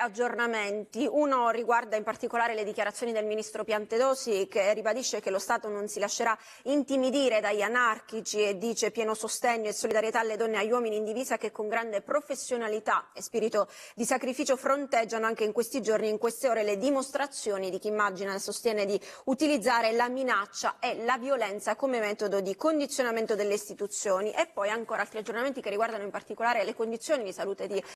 aggiornamenti. Uno riguarda in particolare le dichiarazioni del ministro Piantedosi che ribadisce che lo Stato non si lascerà intimidire dagli anarchici e dice pieno sostegno e solidarietà alle donne e agli uomini in divisa che con grande professionalità e spirito di sacrificio fronteggiano anche in questi giorni e in queste ore le dimostrazioni di chi immagina e sostiene di utilizzare la minaccia e la violenza come metodo di condizionamento delle istituzioni. E poi ancora altri aggiornamenti che riguardano in particolare le condizioni di salute di